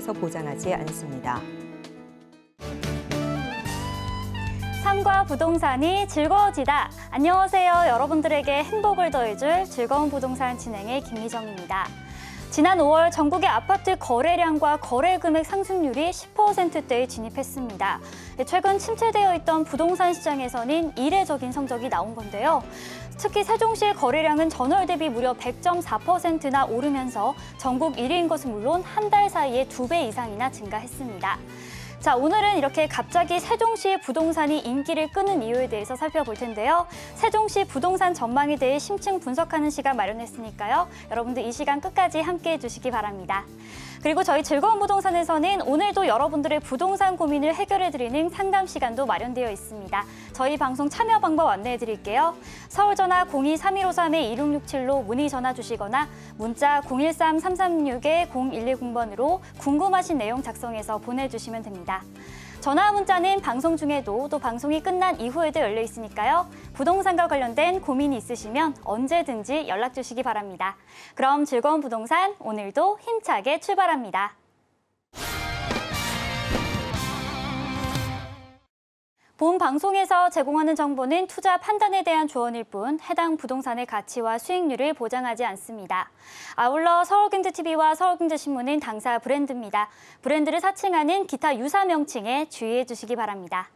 법에서 보장하지 않습니다. 삶과 부동산이 즐거워지다. 안녕하세요. 여러분들에게 행복을 더해줄 즐거운 부동산 진행의 김희정입니다. 지난 5월 전국의 아파트 거래량과 거래 금액 상승률이 10%대에 진입했습니다. 최근 침체되어 있던 부동산 시장에서는 이례적인 성적이 나온 건데요. 특히 세종시의 거래량은 전월 대비 무려 100.4%나 오르면서 전국 1위인 것은 물론 한 달 사이에 두 배 이상이나 증가했습니다. 자, 오늘은 이렇게 갑자기 세종시의 부동산이 인기를 끄는 이유에 대해서 살펴볼 텐데요. 세종시 부동산 전망에 대해 심층 분석하는 시간 마련했으니까요. 여러분들 이 시간 끝까지 함께해 주시기 바랍니다. 그리고 저희 즐거운 부동산에서는 오늘도 여러분들의 부동산 고민을 해결해드리는 상담 시간도 마련되어 있습니다. 저희 방송 참여 방법 안내해드릴게요. 서울 전화 02-3153-2667로 문의 전화 주시거나 문자 0 1 3 3 3 6 0 1 2 0번으로 궁금하신 내용 작성해서 보내주시면 됩니다. 전화 문자는 방송 중에도 또 방송이 끝난 이후에도 열려 있으니까요. 부동산과 관련된 고민이 있으시면 언제든지 연락 주시기 바랍니다. 그럼 즐거운 부동산 오늘도 힘차게 출발합니다. 본 방송에서 제공하는 정보는 투자 판단에 대한 조언일 뿐 해당 부동산의 가치와 수익률을 보장하지 않습니다. 아울러 서울경제TV와 서울경제신문은 당사 브랜드입니다. 브랜드를 사칭하는 기타 유사 명칭에 주의해 주시기 바랍니다.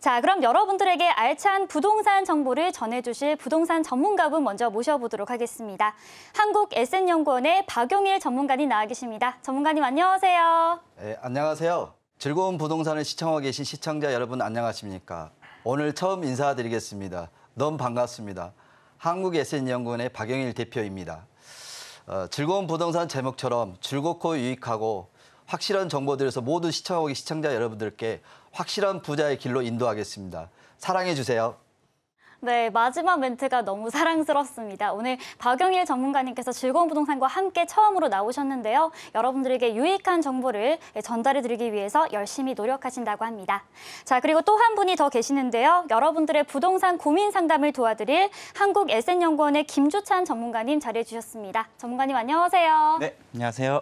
자, 그럼 여러분들에게 알찬 부동산 정보를 전해주실 부동산 전문가분 먼저 모셔보도록 하겠습니다. 한국 SN연구원의 박용일 전문가님 나와 계십니다. 전문가님 안녕하세요. 네, 안녕하세요. 즐거운 부동산을 시청하고 계신 시청자 여러분 안녕하십니까? 오늘 처음 인사드리겠습니다. 너무 반갑습니다. 한국에센연구원의 박영일 대표입니다. 어, 즐거운 부동산 제목처럼 즐겁고 유익하고 확실한 정보들에서 모두 시청하고 계신 시청자 여러분들께 확실한 부자의 길로 인도하겠습니다. 사랑해 주세요. 네, 마지막 멘트가 너무 사랑스럽습니다. 오늘 박영일 전문가님께서 즐거운 부동산과 함께 처음으로 나오셨는데요. 여러분들에게 유익한 정보를 전달해드리기 위해서 열심히 노력하신다고 합니다. 자, 그리고 또 한 분이 더 계시는데요. 여러분들의 부동산 고민 상담을 도와드릴 한국 SN연구원의 김주찬 전문가님 자리해주셨습니다. 전문가님 안녕하세요. 네, 안녕하세요.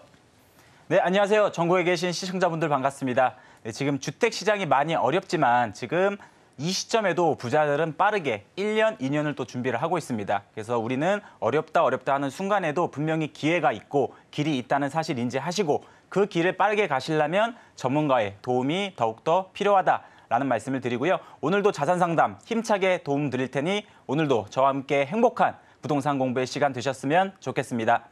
네, 안녕하세요. 전국에 계신 시청자분들 반갑습니다. 네, 지금 주택 시장이 많이 어렵지만 지금 이 시점에도 부자들은 빠르게 1년, 2년을 또 준비를 하고 있습니다. 그래서 우리는 어렵다 어렵다 하는 순간에도 분명히 기회가 있고 길이 있다는 사실 인지하시고 그 길을 빠르게 가시려면 전문가의 도움이 더욱더 필요하다. 라는 말씀을 드리고요. 오늘도 자산 상담 힘차게 도움 드릴 테니 오늘도 저와 함께 행복한 부동산 공부의 시간 되셨으면 좋겠습니다.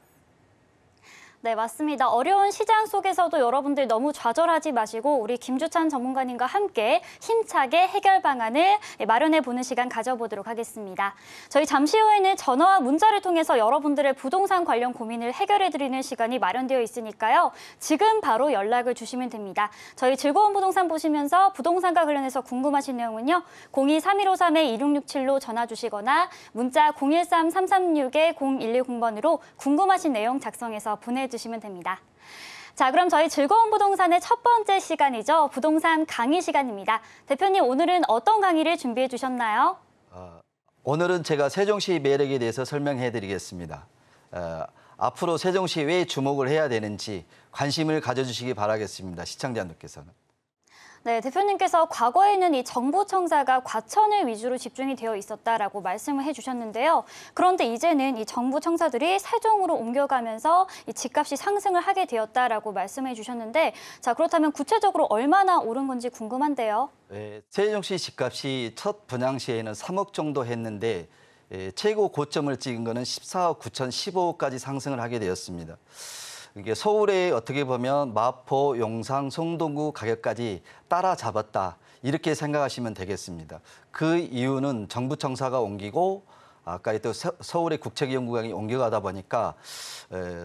네, 맞습니다. 어려운 시장 속에서도 여러분들 너무 좌절하지 마시고 우리 김주찬 전문가님과 함께 힘차게 해결 방안을 네, 마련해 보는 시간 가져보도록 하겠습니다. 저희 잠시 후에는 전화와 문자를 통해서 여러분들의 부동산 관련 고민을 해결해 드리는 시간이 마련되어 있으니까요. 지금 바로 연락을 주시면 됩니다. 저희 즐거운 부동산 보시면서 부동산과 관련해서 궁금하신 내용은요. 023153-2667로 전화 주시거나 문자 013-336-0110번으로 궁금하신 내용 작성해서 보내 주시면 됩니다. 자, 그럼 저희 즐거운 부동산의 첫 번째 시간이죠. 부동산 강의 시간입니다. 대표님, 오늘은 어떤 강의를 준비해 주셨나요? 어, 오늘은 제가 세종시 매력에 대해서 설명해 드리겠습니다. 어, 앞으로 세종시에 왜 주목을 해야 되는지 관심을 가져주시기 바라겠습니다. 시청자분께서는 네, 대표님께서 과거에는 이 정부청사가 과천을 위주로 집중이 되어 있었다라고 말씀을 해주셨는데요. 그런데 이제는 이 정부청사들이 세종으로 옮겨가면서 이 집값이 상승을 하게 되었다라고 말씀해 주셨는데 자 그렇다면 구체적으로 얼마나 오른 건지 궁금한데요. 네, 세종시 집값이 첫 분양 시에는 3억 정도 했는데 예, 최고 고점을 찍은 거는 14억 9천 15억까지 상승을 하게 되었습니다. 이게 서울에 어떻게 보면 마포, 용산, 송동구 가격까지 따라잡았다. 이렇게 생각하시면 되겠습니다. 그 이유는 정부 청사가 옮기고 아까 또 서울의 국책연구관이 옮겨가다 보니까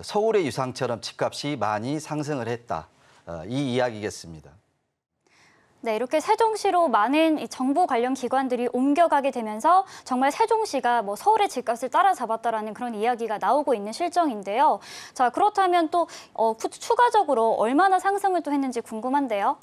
서울의 유상처럼 집값이 많이 상승을 했다. 어, 이 이야기겠습니다. 네, 이렇게 세종시로 많은 정부 관련 기관들이 옮겨가게 되면서 정말 세종시가 뭐 서울의 집값을 따라잡았다라는 그런 이야기가 나오고 있는 실정인데요. 자, 그렇다면 또 어, 추가적으로 얼마나 상승을 또 했는지 궁금한데요.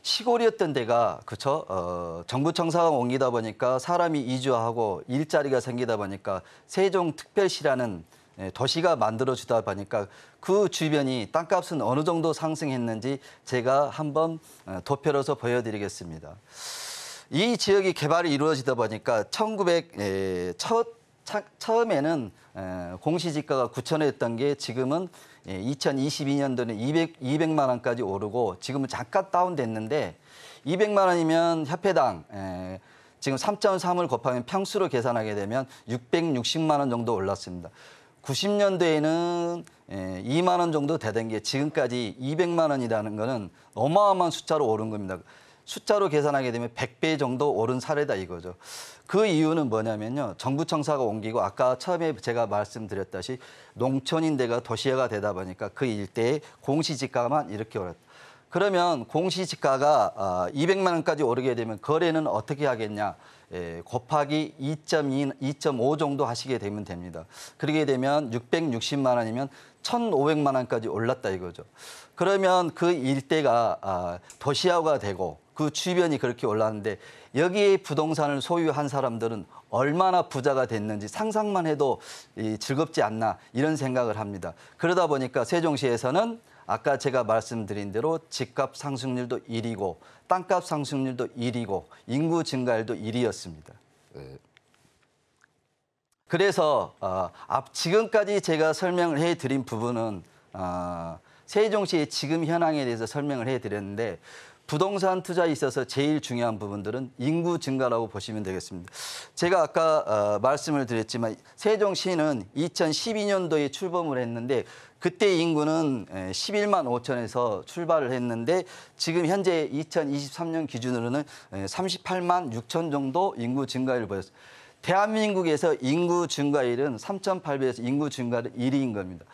시골이었던 데가 그쵸 어, 정부청사가 옮기다 보니까 사람이 이주하고 일자리가 생기다 보니까 세종특별시라는 예, 도시가 만들어지다 보니까 그 주변이 땅값은 어느 정도 상승했는지 제가 한번 어, 도표로서 보여드리겠습니다. 이 지역이 개발이 이루어지다 보니까 1900 예, 첫, 처음에는 어, 공시지가가 9천원이었던 게 지금은 2022년도는 200, 200만 원까지 오르고 지금은 잠깐 다운됐는데 200만 원이면 협회당 예, 지금 3.3을 곱하면 평수로 계산하게 되면 660만 원 정도 올랐습니다. 90년대에는 2만 예, 원 정도 되던 게 지금까지 200만 원이라는 거는 어마어마한 숫자로 오른 겁니다. 숫자로 계산하게 되면 100배 정도 오른 사례다 이거죠. 그 이유는 뭐냐면요. 정부 청사가 옮기고 아까 처음에 제가 말씀드렸다시 농촌인데가 도시화가 되다 보니까 그 일대의 공시지가만 이렇게 올랐다. 그러면 공시지가가 200만 아, 원까지 오르게 되면 거래는 어떻게 하겠냐. 예, 곱하기 2.2, 2.5 정도 하시게 되면 됩니다. 그러게 되면 660만 원이면 1,500만 원까지 올랐다 이거죠. 그러면 그 일대가 아, 도시화가 되고 그 주변이 그렇게 올랐는데 여기에 부동산을 소유한 사람들은 얼마나 부자가 됐는지 상상만 해도 이, 즐겁지 않나 이런 생각을 합니다. 그러다 보니까 세종시에서는 아까 제가 말씀드린 대로 집값 상승률도 1위고 땅값 상승률도 1위고 인구 증가율도 1위였습니다. 그래서 어, 지금까지 제가 설명을 해드린 부분은 어, 세종시의 지금 현황에 대해서 설명을 해드렸는데 부동산 투자에 있어서 제일 중요한 부분들은 인구 증가라고 보시면 되겠습니다. 제가 아까 어, 말씀을 드렸지만 세종시는 2012년도에 출범을 했는데 그때 인구는 11만 5천에서 출발을 했는데 지금 현재 2023년 기준으로는 38만 6천 정도 인구 증가율을 보였습니다. 대한민국에서 인구 증가율은 3.8배에서 인구 증가율 1위인 겁니다.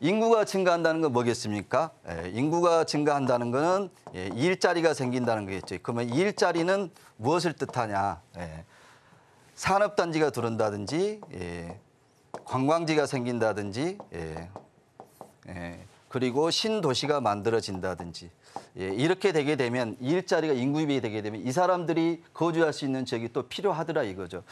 인구가 증가한다는 건 뭐겠습니까? 예, 인구가 증가한다는 거는 예, 일자리가 생긴다는 거겠죠. 그러면 일자리는 무엇을 뜻하냐? 예, 산업단지가 들어온다든지 예, 관광지가 생긴다든지 예, 예, 그리고 신도시가 만들어진다든지 예, 이렇게 되게 되면 일자리가 인구입이 되게 되면 이 사람들이 거주할 수 있는 지역이 또 필요하더라 이거죠.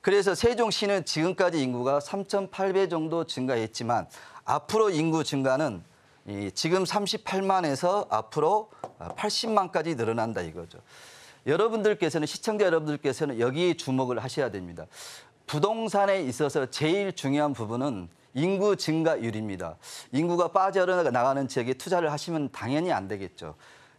그래서 세종시는 지금까지 인구가 3.8배 정도 증가했지만 앞으로 인구 증가는 이 지금 38만에서 앞으로 80만까지 늘어난다 이거죠. 여러분들께서는 시청자 여러분들께서는 여기 주목을 하셔야 됩니다. 부동산에 있어서 제일 중요한 부분은 인구 증가율입니다. 인구가 빠져나가는 지역에 투자를 하시면 당연히 안 되겠죠.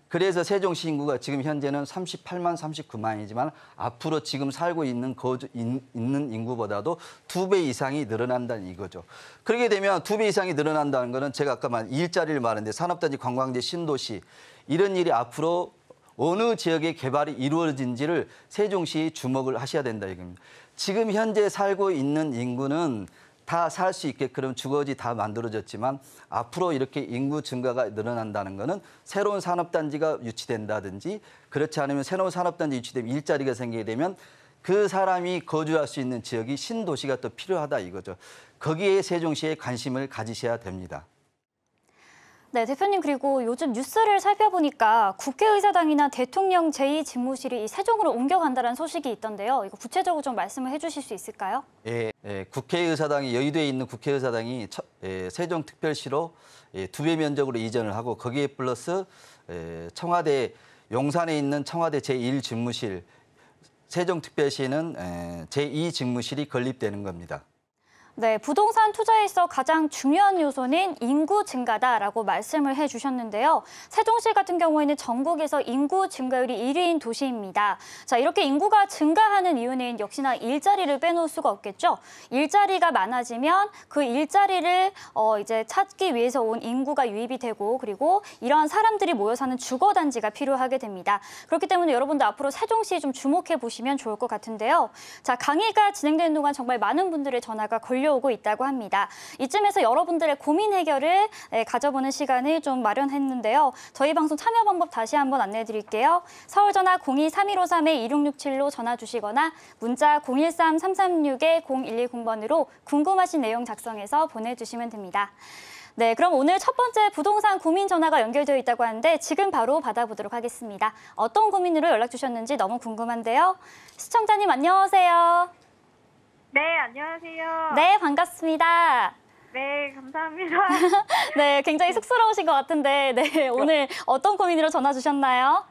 그래서 세종시 인구가 지금 현재는 38만 39만이지만 앞으로 지금 살고 있는 거주 인, 있는 인구보다도 두 배 이상이 늘어난다는 이거죠. 그렇게 되면 두 배 이상이 늘어난다는 거는 제가 아까 말한 일자리를 말했는데 산업단지 관광지 신도시 이런 일이 앞으로 어느 지역의 개발이 이루어진지를 세종시 주목을 하셔야 된다 이겁니다. 지금 현재 살고 있는 인구는 다살수 있게 그런 주거지 다 만들어졌지만 앞으로 이렇게 인구 증가가 늘어난다는 거는 새로운 산업단지가 유치된다든지 그렇지 않으면 새로운 산업단지 유치되면 일자리가 생기게 되면 그 사람이 거주할 수 있는 지역이 신도시가 또 필요하다 이거죠. 거기에 세종시에 관심을 가지셔야 됩니다. 네, 대표님 그리고 요즘 뉴스를 살펴보니까 국회의사당이나 대통령 제2집무실이 세종으로 옮겨간다는 소식이 있던데요. 이거 구체적으로 좀 말씀을 해주실 수 있을까요? 예, 예 국회의사당이 여의도에 있는 국회의사당이 처, 예, 세종특별시로 예, 두배 면적으로 이전을 하고 거기에 플러스 예, 청와대 용산에 있는 청와대 제1집무실 세종특별시는 예, 제2집무실이 건립되는 겁니다. 네, 부동산 투자에 서 가장 중요한 요소는 인구 증가다라고 말씀을 해주셨는데요. 세종시 같은 경우에는 전국에서 인구 증가율이 1위인 도시입니다. 자, 이렇게 인구가 증가하는 이유는 역시나 일자리를 빼놓을 수가 없겠죠. 일자리가 많아지면 그 일자리를 어, 이제 찾기 위해서 온 인구가 유입이 되고 그리고 이러한 사람들이 모여 사는 주거 단지가 필요하게 됩니다. 그렇기 때문에 여러분도 앞으로 세종시 좀 주목해 보시면 좋을 것 같은데요. 자, 강의가 진행되는 동안 정말 많은 분들의 전화가 걸려 몰려오고 있다고 합니다. 이쯤에서 여러분들의 고민 해결을 예, 가져보는 시간을 좀 마련했는데요. 저희 방송 참여 방법 다시 한번 안내해 드릴게요. 서울 전화 02-3153-2667로 전화 주시거나 문자 013-336-0110번으로 궁금하신 내용 작성해서 보내주시면 됩니다. 네, 그럼 오늘 첫 번째 부동산 고민 전화가 연결되어 있다고 하는데 지금 바로 받아보도록 하겠습니다. 어떤 고민으로 연락 주셨는지 너무 궁금한데요. 시청자님 안녕하세요. 네, 안녕하세요. 네, 반갑습니다. 네, 감사합니다. 네, 굉장히 쑥스러우신 것 같은데, 네, 오늘 어떤 고민으로 전화 주셨나요?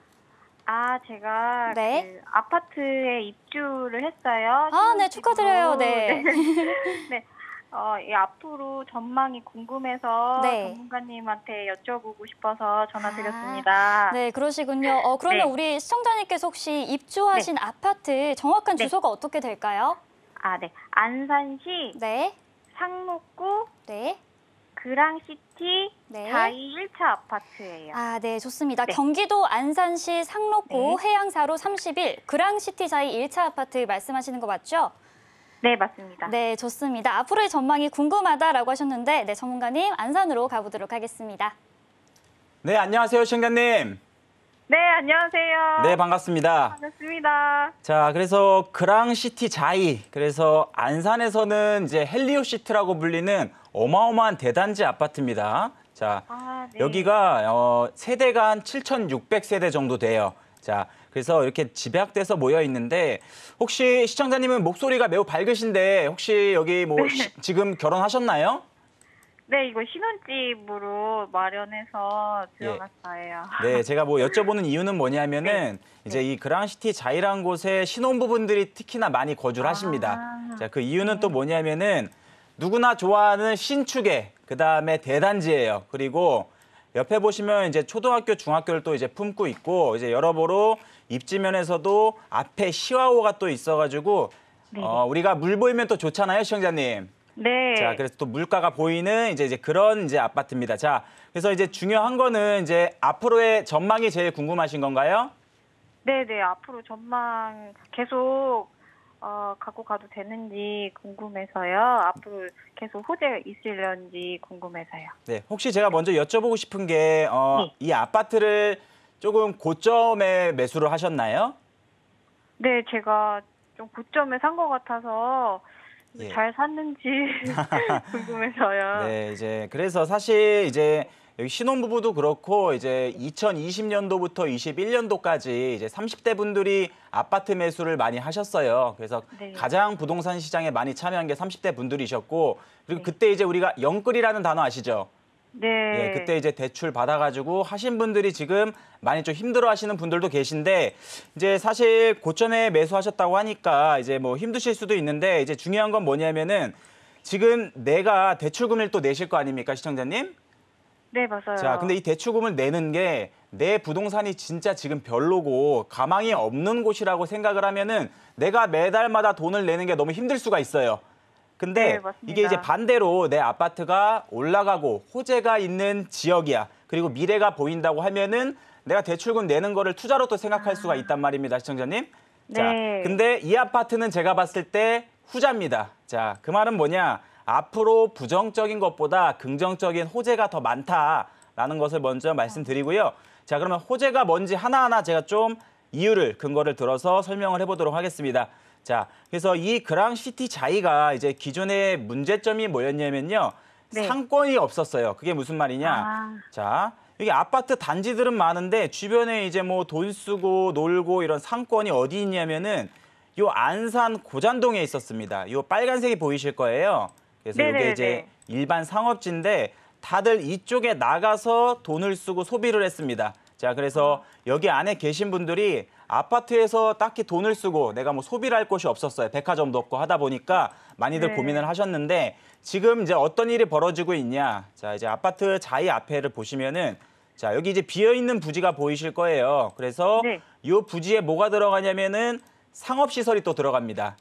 아, 제가 네. 그 아파트에 입주를 했어요. 아, 네, 축하드려요. 네. 네. 네. 어, 이 예, 앞으로 전망이 궁금해서 네. 전문가님한테 여쭤보고 싶어서 전화 아, 드렸습니다. 아, 네, 그러시군요. 어, 그러면 네. 우리 시청자님께서 혹시 입주하신 네. 아파트 정확한 네. 주소가 어떻게 될까요? 아, 네. 안산시 네. 상록구 네. 그랑시티 네. 자이 1차 아파트예요. 아, 네, 좋습니다. 네. 경기도 안산시 상록구 네. 해양사로 3 0일 그랑시티 자이 1차 아파트 말씀하시는 거 맞죠? 네, 맞습니다. 네, 좋습니다. 앞으로의 전망이 궁금하다라고 하셨는데 네, 전문가님 안산으로 가보도록 하겠습니다. 네, 안녕하세요, 신가님. 네, 안녕하세요. 네, 반갑습니다. 반갑습니다. 자, 그래서 그랑시티 자이. 그래서 안산에서는 이제 헬리오 시트라고 불리는 어마어마한 대단지 아파트입니다. 자, 아, 네. 여기가 어, 세대가 한 7,600세대 정도 돼요. 자, 그래서 이렇게 집약돼서 모여 있는데 혹시 시청자님은 목소리가 매우 밝으신데 혹시 여기 뭐 네. 시, 지금 결혼하셨나요? 네, 이거 신혼집으로 마련해서 들어갔어요. 예. 네, 제가 뭐 여쭤보는 이유는 뭐냐면은 네, 네. 이제 이 그랑시티 자이란 곳에 신혼부분들이 특히나 많이 거주를 하십니다. 아. 자, 그 이유는 또 네. 뭐냐면은 누구나 좋아하는 신축에 그다음에 대단지예요. 그리고 옆에 보시면 이제 초등학교, 중학교를 또 이제 품고 있고 이제 여러모로 입지면에서도 앞에 시와호가 또 있어가지고 어, 우리가 물 보이면 또 좋잖아요, 시청자님. 네. 자, 그래서 또 물가가 보이는 이제, 이제 그런 이제 아파트입니다. 자, 그래서 이제 중요한 거는 이제 앞으로의 전망이 제일 궁금하신 건가요? 네, 네. 앞으로 전망 계속 어, 갖고 가도 되는지 궁금해서요. 앞으로 계속 호재 있을런지 궁금해서요. 네, 혹시 제가 먼저 여쭤보고 싶은 게, 어, 네. 아파트를 조금 고점에 매수를 하셨나요? 네, 제가 좀 고점에 산 것 같아서 예. 잘 샀는지 궁금해서요. 네, 이제 그래서 사실 이제 여기 신혼부부도 그렇고 이제 2020년도부터 21년도까지 이제 30대 분들이 아파트 매수를 많이 하셨어요. 그래서 네. 가장 부동산 시장에 많이 참여한 게 30대 분들이셨고 그리고 네. 그때 이제 우리가 영끌이라는 단어 아시죠? 네. 예, 그때 이제 대출 받아가지고 하신 분들이 지금 많이 좀 힘들어하시는 분들도 계신데 이제 사실 고점에 매수하셨다고 하니까 이제 뭐 힘드실 수도 있는데 이제 중요한 건 뭐냐면은 지금 내가 대출금을 또 내실 거 아닙니까 시청자님? 네 맞아요. 자 근데 이 대출금을 내는 게 내 부동산이 진짜 지금 별로고 가망이 없는 곳이라고 생각을 하면은 내가 매달마다 돈을 내는 게 너무 힘들 수가 있어요. 근데 네, 이게 이제 반대로 내 아파트가 올라가고 호재가 있는 지역이야. 그리고 미래가 보인다고 하면은 내가 대출금 내는 거를 투자로 또 생각할 아. 수가 있단 말입니다, 시청자님. 네. 자, 근데 이 아파트는 제가 봤을 때 후자입니다. 자, 그 말은 뭐냐? 앞으로 부정적인 것보다 긍정적인 호재가 더 많다라는 것을 먼저 말씀드리고요. 자, 그러면 호재가 뭔지 하나하나 제가 좀 이유를 근거를 들어서 설명을 해보도록 하겠습니다. 자, 그래서 이 그랑시티 자이가 이제 기존의 문제점이 뭐였냐면요. 네. 상권이 없었어요. 그게 무슨 말이냐. 아. 자, 여기 아파트 단지들은 많은데 주변에 이제 뭐 돈 쓰고 놀고 이런 상권이 어디 있냐면은 요 안산 고잔동에 있었습니다. 요 빨간색이 보이실 거예요. 그래서 네네 이게 이제 일반 상업지인데 다들 이쪽에 나가서 돈을 쓰고 소비를 했습니다. 자, 그래서 어. 여기 안에 계신 분들이 아파트에서 딱히 돈을 쓰고 내가 뭐 소비를 할 곳이 없었어요. 백화점도 없고 하다 보니까 많이들 네. 고민을 하셨는데 지금 이제 어떤 일이 벌어지고 있냐. 자, 이제 아파트 자이 앞에를 보시면은 자, 여기 이제 비어 있는 부지가 보이실 거예요. 그래서 네. 이 부지에 뭐가 들어가냐면은 상업 시설이 또 들어갑니다.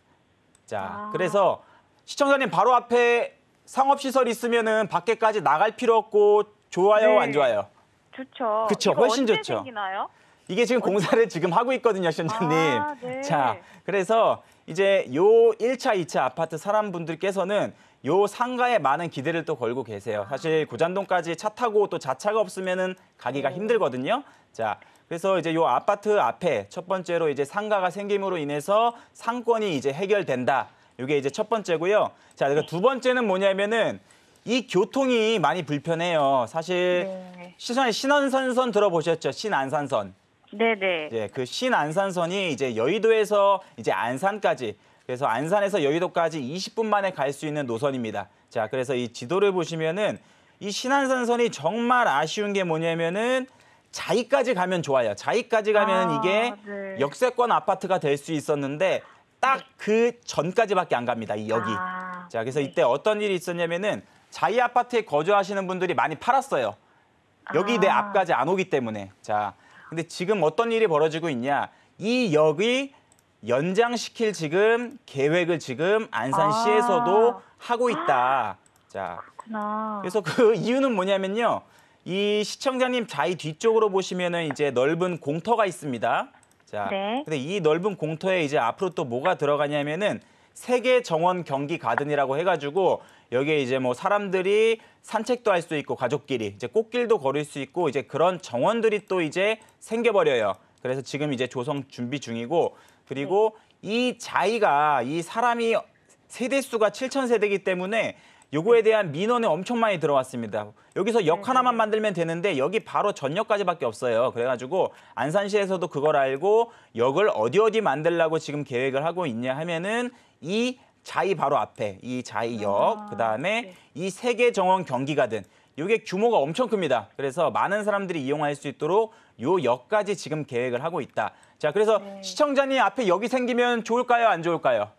자, 아. 그래서 시청자님 바로 앞에 상업 시설 있으면은 밖에까지 나갈 필요 없고 좋아요, 네. 안 좋아요? 좋죠. 그렇죠. 훨씬 좋죠. 생기나요? 이게 지금 공사를 지금 하고 있거든요, 시청자님. 아, 네. 자, 그래서 이제 요 1차, 2차 아파트 사람분들께서는 요 상가에 많은 기대를 또 걸고 계세요. 사실 아. 고잔동까지 차 타고 또 자차가 없으면은 가기가 네. 힘들거든요. 자, 그래서 이제 요 아파트 앞에 첫 번째로 이제 상가가 생김으로 인해서 상권이 이제 해결된다. 요게 이제 첫 번째고요. 자, 그러니두 네. 번째는 뭐냐면은 이 교통이 많이 불편해요. 사실 네. 시선에 신안산선 들어보셨죠? 신안산선. 네네. 예, 그 신안산선이 이제 여의도에서 이제 안산까지 그래서 안산에서 여의도까지 20분 만에 갈 수 있는 노선입니다. 자, 그래서 이 지도를 보시면은 이 신안산선이 정말 아쉬운 게 뭐냐면은 자이까지 가면 좋아요. 자이까지 가면 아, 이게 네. 역세권 아파트가 될 수 있었는데 딱그 네. 전까지밖에 안 갑니다. 이 역이. 아, 자, 그래서 네. 이때 어떤 일이 있었냐면은 자이 아파트에 거주하시는 분들이 많이 팔았어요. 여기 아. 내 앞까지 안 오기 때문에. 자, 근데 지금 어떤 일이 벌어지고 있냐? 이 역이 연장시킬 지금 계획을 지금 안산시에서도 아. 하고 있다. 자, 그렇구나. 그래서 그 이유는 뭐냐면요. 이 시청자님 좌이 뒤쪽으로 보시면은 이제 넓은 공터가 있습니다. 자, 네. 근데 이 넓은 공터에 이제 앞으로 또 뭐가 들어가냐면은 세계 정원 경기 가든이라고 해가지고 여기에 이제 뭐 사람들이 산책도 할 수 있고 가족끼리 이제 꽃길도 걸을 수 있고 이제 그런 정원들이 또 이제 생겨버려요. 그래서 지금 이제 조성 준비 중이고 그리고 네. 이 자이가 이 사람이 세대 수가 7천 세대이기 때문에 요거에 대한 민원이 엄청 많이 들어왔습니다. 여기서 역 음, 하나만 네. 만들면 되는데 여기 바로 전역까지밖에 없어요. 그래가지고 안산시에서도 그걸 알고 역을 어디 어디 만들라고 지금 계획을 하고 있냐 하면은 이 자이 바로 앞에 이 자이역 아, 그다음에 네. 이 세계 정원 경기가든 이게 규모가 엄청 큽니다. 그래서 많은 사람들이 이용할 수 있도록 요 역까지 지금 계획을 하고 있다. 자, 그래서 네. 시청자님 앞에 역이 생기면 좋을까요, 안 좋을까요?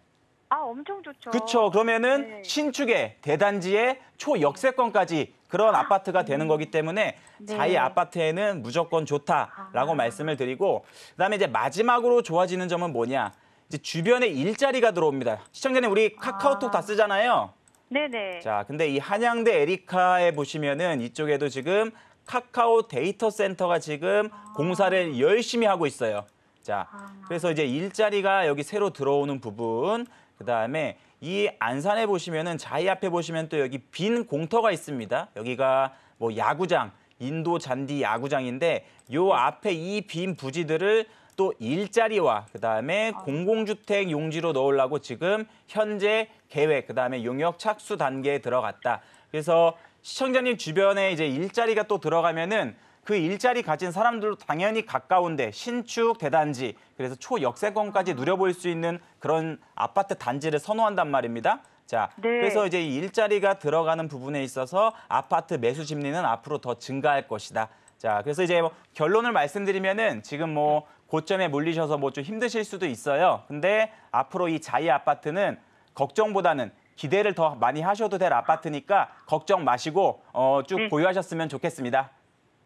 아, 엄청 좋죠. 그쵸. 그러면은 네. 신축의 대단지에 초역세권까지 그런 아, 아파트가 되는 음. 거기 때문에 네. 자이 아파트에는 무조건 좋다라고 아. 말씀을 드리고 그다음에 이제 마지막으로 좋아지는 점은 뭐냐? 이제 주변에 일자리가 들어옵니다. 시청자님 우리 아. 카카오톡 아. 다 쓰잖아요. 네네. 자, 근데 이 한양대 에리카에 보시면은 이쪽에도 지금 카카오 데이터 센터가 지금 아. 공사를 열심히 하고 있어요. 자, 아. 그래서 이제 일자리가 여기 새로 들어오는 부분 그다음에 이 안산에 보시면은 자이 앞에 보시면 또 여기 빈 공터가 있습니다. 여기가 뭐 야구장, 인도 잔디 야구장인데 요 앞에 이 빈 부지들을 또 일자리와 그다음에 아. 공공주택 용지로 넣으려고 지금 현재 계획 그다음에 용역 착수 단계에 들어갔다. 그래서 시청자님 주변에 이제 일자리가 또 들어가면은 그 일자리 가진 사람들도 당연히 가까운데 신축 대단지 그래서 초역세권까지 누려볼 수 있는 그런 아파트 단지를 선호한단 말입니다. 자, 네. 그래서 이제 일자리가 들어가는 부분에 있어서 아파트 매수 심리는 앞으로 더 증가할 것이다. 자, 그래서 이제 뭐 결론을 말씀드리면은 지금 뭐 고점에 물리셔서 뭐 좀 힘드실 수도 있어요. 근데 앞으로 이 자이 아파트는 걱정보다는 기대를 더 많이 하셔도 될 아파트니까 걱정 마시고 어, 쭉 네. 보유하셨으면 좋겠습니다.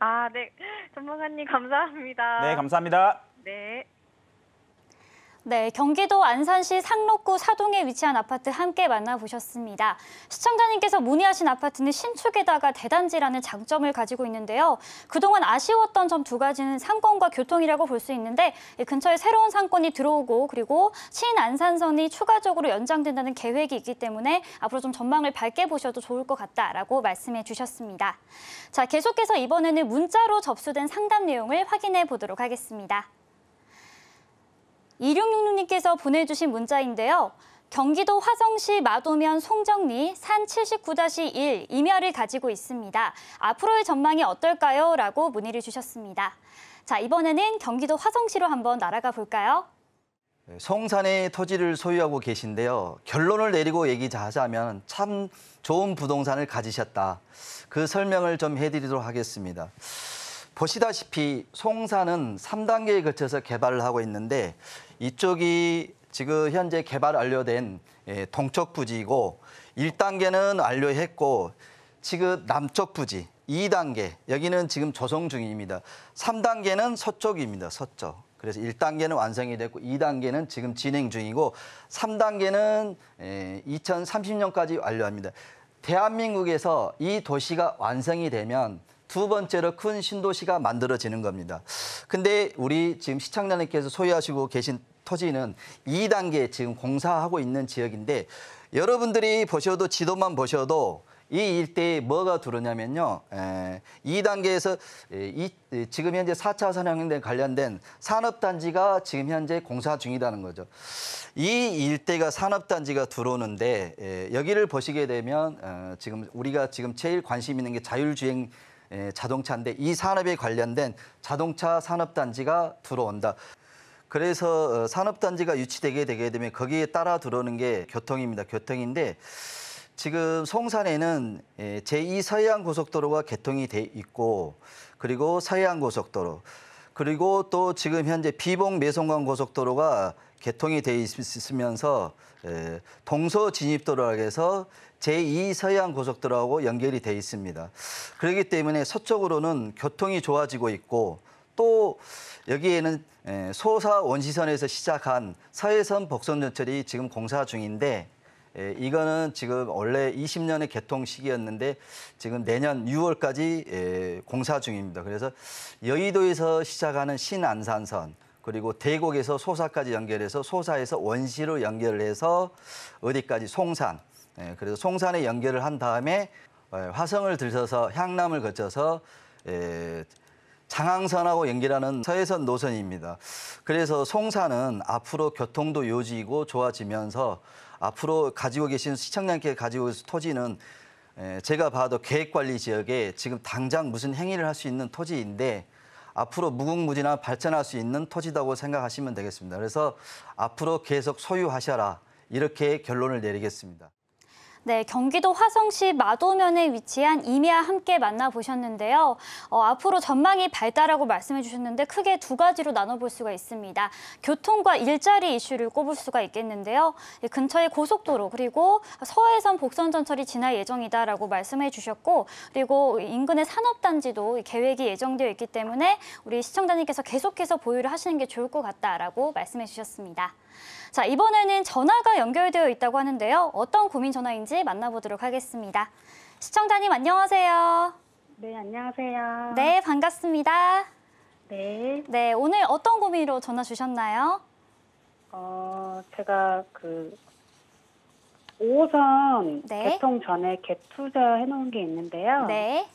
아, 네. 전문가님 감사합니다. 네, 감사합니다. 네. 네, 경기도 안산시 상록구 사동에 위치한 아파트 함께 만나보셨습니다. 시청자님께서 문의하신 아파트는 신축에다가 대단지라는 장점을 가지고 있는데요. 그동안 아쉬웠던 점 두 가지는 상권과 교통이라고 볼 수 있는데 예, 근처에 새로운 상권이 들어오고 그리고 신안산선이 추가적으로 연장된다는 계획이 있기 때문에 앞으로 좀 전망을 밝게 보셔도 좋을 것 같다라고 말씀해 주셨습니다. 자, 계속해서 이번에는 문자로 접수된 상담 내용을 확인해 보도록 하겠습니다. 2666님께서 보내주신 문자인데요. 경기도 화성시 마도면 송정리 산 79-1 임야를 가지고 있습니다. 앞으로의 전망이 어떨까요? 라고 문의를 주셨습니다. 자, 이번에는 경기도 화성시로 한번 날아가 볼까요? 네, 성산의 토지를 소유하고 계신데요. 결론을 내리고 얘기하자면 참 좋은 부동산을 가지셨다. 그 설명을 좀 해드리도록 하겠습니다. 보시다시피 송산은 3단계에 걸쳐서 개발을 하고 있는데 이쪽이 지금 현재 개발 완료된 예, 동쪽 부지이고 1단계는 완료했고 지금 남쪽 부지 2단계 여기는 지금 조성 중입니다. 3단계는 서쪽입니다. 서쪽. 그래서 1단계는 완성이 됐고 2단계는 지금 진행 중이고 3단계는 2030년까지 예, 완료합니다. 대한민국에서 이 도시가 완성이 되면 두 번째로 큰 신도시가 만들어지는 겁니다. 근데 우리 지금 시청자님께서 소유하시고 계신 토지는 2단계 지금 공사하고 있는 지역인데 여러분들이 보셔도 지도만 보셔도 이 일대에 뭐가 들어오냐면요. 에, 2단계에서 이, 지금 현재 4차 산업혁명 관련된 산업단지가 지금 현재 공사 중이라는 거죠. 이 일대가 산업단지가 들어오는데 에, 여기를 보시게 되면 어, 지금 우리가 지금 제일 관심 있는 게 자율주행 예, 자동차인데 이 산업에 관련된 자동차 산업단지가 들어온다. 그래서 어, 산업단지가 유치되게 되게 되면 거기에 따라 들어오는 게 교통입니다. 교통인데 지금 송산에는 예, 제2서해안고속도로가 개통이 돼 있고 그리고 서해안고속도로 그리고 또 지금 현재 비봉 매송강 고속도로가 개통이 돼 있으면서 예, 동서 진입도로라고 해서 제2서해안 고속도로하고 연결이 돼 있습니다. 그렇기 때문에 서쪽으로는 교통이 좋아지고 있고 또 여기에는 소사 원시선에서 시작한 서해선 복선 전철이 지금 공사 중인데 이거는 지금 원래 20년의 개통 시기였는데 지금 내년 6월까지 공사 중입니다. 그래서 여의도에서 시작하는 신안산선 그리고 대곡에서 소사까지 연결해서 소사에서 원시로 연결해서 어디까지 송산 예, 그래서 송산에 연결을 한 다음에 어, 화성을 들셔서 향남을 거쳐서 예, 장항선하고 연결하는 서해선 노선입니다. 그래서 송산은 앞으로 교통도 요지이고 좋아지면서 앞으로 가지고 계신 시청장께 가지고 계신 토지는 예, 제가 봐도 계획관리 지역에 지금 당장 무슨 행위를 할 수 있는 토지인데 앞으로 무궁무진한 발전할 수 있는 토지다고 생각하시면 되겠습니다. 그래서 앞으로 계속 소유하셔라 이렇게 결론을 내리겠습니다. 네, 경기도 화성시 마도면에 위치한 이미와 함께 만나보셨는데요. 어, 앞으로 전망이 밝다라고 말씀해 주셨는데 크게 두 가지로 나눠볼 수가 있습니다. 교통과 일자리 이슈를 꼽을 수가 있겠는데요. 예, 근처의 고속도로 그리고 서해선 복선전철이 지날 예정이다라고 말씀해 주셨고 그리고 인근의 산업단지도 계획이 예정되어 있기 때문에 우리 시청자님께서 계속해서 보유를 하시는 게 좋을 것 같다라고 말씀해 주셨습니다. 자, 이번에는 전화가 연결되어 있다고 하는데요. 어떤 고민 전화인지 만나보도록 하겠습니다. 시청자님 안녕하세요. 네, 안녕하세요. 네, 반갑습니다. 네. 네, 오늘 어떤 고민으로 전화 주셨나요? 어, 제가 그 5호선 네. 개통 전에 갭 투자해 놓은 게 있는데요. 네.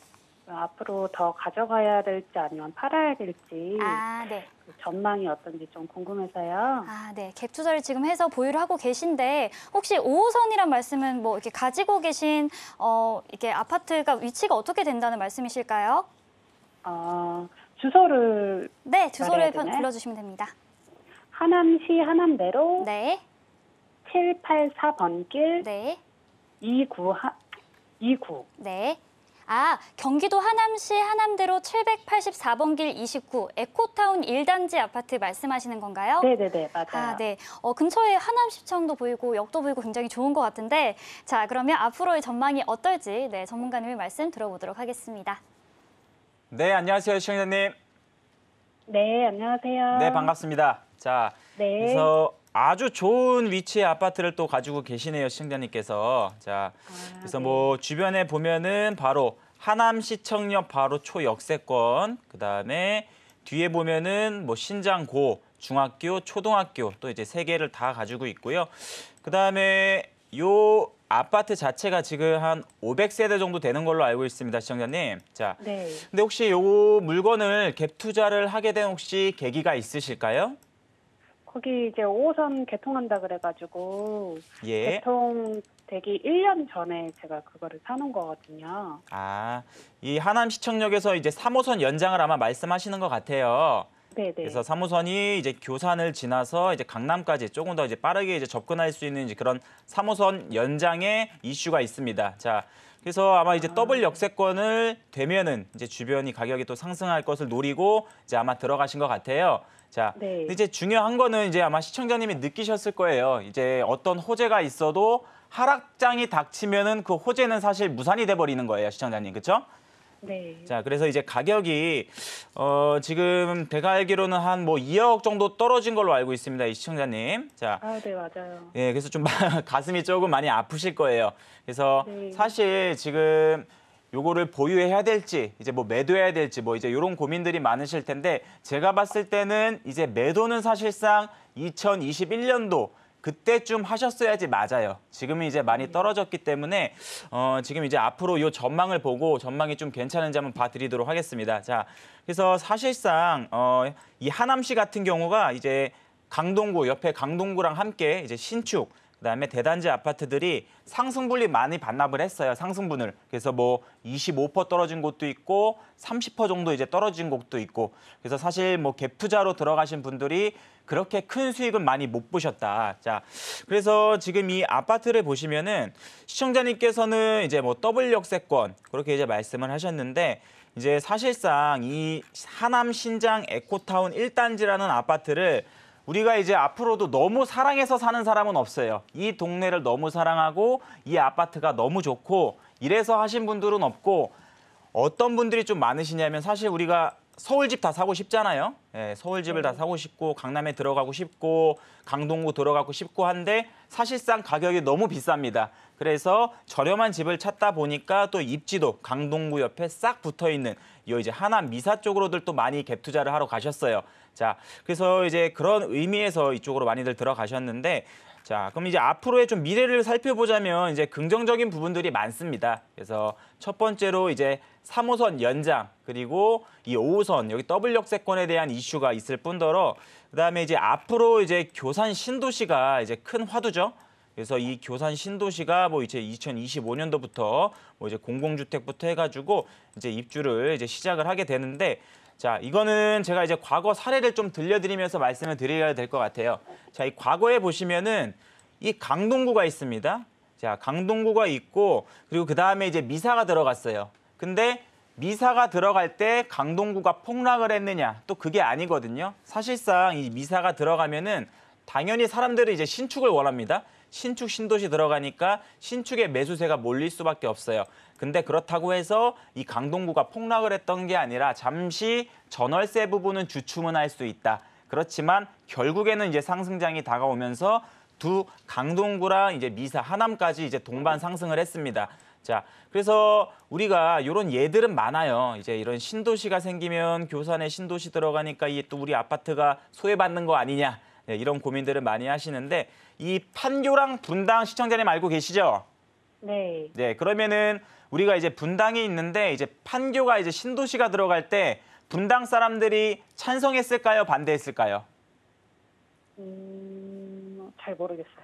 앞으로 더 가져가야 될지 아니면 팔아야 될지 아, 네. 그 전망이 어떤지 좀 궁금해서요. 아, 네. 갭 투자를 지금 해서 보유를 하고 계신데 혹시 5호선이란 말씀은 뭐 이렇게 가지고 계신 어 이게 아파트가 위치가 어떻게 된다는 말씀이실까요? 어, 주소를 네, 주소를 편, 불러 주시면 됩니다. 하남시 하남대로 네. 784번 길 네. 29 29. 네. 아, 경기도 하남시 하남대로 784번 길 29, 에코타운 1단지 아파트 말씀하시는 건가요? 네네네, 맞아요. 아, 네. 어, 근처에 하남시청도 보이고 역도 보이고 굉장히 좋은 것 같은데 자, 그러면 앞으로의 전망이 어떨지 네, 전문가님의 말씀 들어보도록 하겠습니다. 네, 안녕하세요, 시청자님. 네, 안녕하세요. 네, 반갑습니다. 자, 네. 그래서 아주 좋은 위치의 아파트를 또 가지고 계시네요, 시청자님께서. 자, 아, 그래서 네. 뭐 주변에 보면은 바로 하남시청역 바로 초역세권, 그다음에 뒤에 보면은 뭐 신장고, 중학교, 초등학교 또 이제 세 개를 다 가지고 있고요. 그다음에 요 아파트 자체가 지금 한 500세대 정도 되는 걸로 알고 있습니다, 시청자님. 자, 네. 근데 혹시 요 물건을 갭 투자를 하게 된 혹시 계기가 있으실까요? 거기 이제 5호선 개통한다 그래가지고 예. 개통 되기 1년 전에 제가 그거를 사놓은 거거든요. 아, 이 하남시청역에서 이제 3호선 연장을 아마 말씀하시는 것 같아요. 네네. 네. 그래서 3호선이 이제 교산을 지나서 이제 강남까지 조금 더 이제 빠르게 이제 접근할 수 있는 이제 그런 3호선 연장의 이슈가 있습니다. 자, 그래서 아마 이제 아. 더블 역세권을 되면은 이제 주변이 가격이 또 상승할 것을 노리고 이제 아마 들어가신 것 같아요. 자, 네. 이제 중요한 거는 이제 아마 시청자님이 느끼셨을 거예요. 이제 어떤 호재가 있어도 하락장이 닥치면은 그 호재는 사실 무산이 돼 버리는 거예요, 시청자님. 그렇죠? 네. 자, 그래서 이제 가격이 어, 지금 대가 알기로는 한 뭐 2억 정도 떨어진 걸로 알고 있습니다. 이 시청자님. 자. 아, 네, 맞아요. 예, 그래서 좀 가슴이 조금 많이 아프실 거예요. 그래서 네. 사실 지금 요거를 보유해야 될지 이제 뭐 매도해야 될지 뭐 이제 요런 고민들이 많으실 텐데 제가 봤을 때는 이제 매도는 사실상 2021년도 그때쯤 하셨어야지 맞아요. 지금은 이제 많이 음. 떨어졌기 때문에 어, 지금 이제 앞으로 요 전망을 보고 전망이 좀 괜찮은지 한번 봐드리도록 하겠습니다. 자, 그래서 사실상 어, 이 하남시 같은 경우가 이제 강동구 옆에 강동구랑 함께 이제 신축 그다음에 대단지 아파트들이 상승분리 많이 반납을 했어요. 상승분을. 그래서 뭐 25% 떨어진 곳도 있고 30% 정도 이제 떨어진 곳도 있고. 그래서 사실 뭐 갭투자로 들어가신 분들이 그렇게 큰 수익은 많이 못 보셨다. 자, 그래서 지금 이 아파트를 보시면은 시청자님께서는 이제 뭐 더블 역세권 그렇게 이제 말씀을 하셨는데 이제 사실상 이 하남 신장 에코타운 1단지라는 아파트를 우리가 이제 앞으로도 너무 사랑해서 사는 사람은 없어요. 이 동네를 너무 사랑하고 이 아파트가 너무 좋고 이래서 하신 분들은 없고 어떤 분들이 좀 많으시냐면 사실 우리가 서울집 다 사고 싶잖아요. 예, 서울집을 다 네. 사고 싶고 강남에 들어가고 싶고 강동구 들어가고 싶고 한데 사실상 가격이 너무 비쌉니다. 그래서 저렴한 집을 찾다 보니까 또 입지도 강동구 옆에 싹 붙어 있는 요 이제 하나 미사 쪽으로들 또 많이 갭 투자를 하러 가셨어요. 자, 그래서 이제 그런 의미에서 이쪽으로 많이들 들어가셨는데 자, 그럼 이제 앞으로의 좀 미래를 살펴보자면 이제 긍정적인 부분들이 많습니다. 그래서 첫 번째로 이제 3호선 연장 그리고 이 5호선 여기 더블 역세권에 대한 이슈가 있을 뿐더러 그다음에 이제 앞으로 이제 교산 신도시가 이제 큰 화두죠. 그래서 이 교산 신도시가 뭐 이제 2025년도부터 뭐 이제 공공주택부터 해가지고 이제 입주를 이제 시작을 하게 되는데 자, 이거는 제가 이제 과거 사례를 좀 들려드리면서 말씀을 드려야 될 것 같아요. 자, 이 과거에 보시면은 이 강동구가 있습니다. 자, 강동구가 있고 그리고 그 다음에 이제 미사가 들어갔어요. 근데 미사가 들어갈 때 강동구가 폭락을 했느냐? 또 그게 아니거든요. 사실상 이 미사가 들어가면은 당연히 사람들은 이제 신축을 원합니다. 신축 신도시 들어가니까 신축의 매수세가 몰릴 수밖에 없어요. 근데 그렇다고 해서 이 강동구가 폭락을 했던 게 아니라 잠시 전월세 부분은 주춤은 할 수 있다. 그렇지만 결국에는 이제 상승장이 다가오면서 두 강동구랑 이제 미사 하남까지 이제 동반 상승을 했습니다. 자, 그래서 우리가 이런 예들은 많아요. 이제 이런 신도시가 생기면 교산에 신도시 들어가니까 이게 또 우리 아파트가 소외받는 거 아니냐. 네, 이런 고민들을 많이 하시는데 이 판교랑 분당 시청자님 알고 계시죠? 네. 네, 그러면은 우리가 이제 분당이 있는데 이제 판교가 이제 신도시가 들어갈 때 분당 사람들이 찬성했을까요? 반대했을까요? 음, 잘 모르겠어요.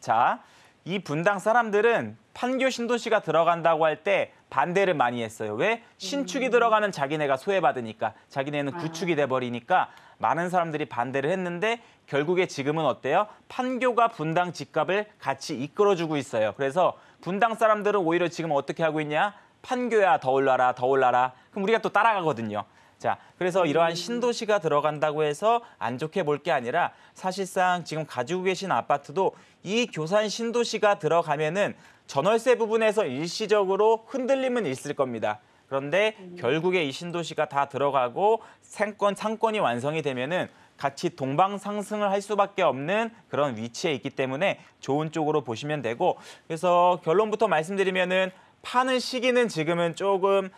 자, 이 분당 사람들은 판교 신도시가 들어간다고 할때 반대를 많이 했어요. 왜? 신축이 음. 들어가면 자기네가 소외받으니까 자기네는 아. 구축이 돼버리니까 많은 사람들이 반대를 했는데 결국에 지금은 어때요? 판교가 분당 집값을 같이 이끌어주고 있어요. 그래서 분당 사람들은 오히려 지금 어떻게 하고 있냐? 판교야 더 올라라 더 올라라 그럼 우리가 또 따라가거든요. 자, 그래서 이러한 음. 신도시가 들어간다고 해서 안 좋게 볼 게 아니라 사실상 지금 가지고 계신 아파트도 이 교산 신도시가 들어가면은 전월세 부분에서 일시적으로 흔들림은 있을 겁니다. 그런데 음. 결국에 이 신도시가 다 들어가고 생권 상권이 완성이 되면은 같이 동방 상승을 할 수밖에 없는 그런 위치에 있기 때문에 좋은 쪽으로 보시면 되고 그래서 결론부터 말씀드리면은 파는 시기는 지금은 조금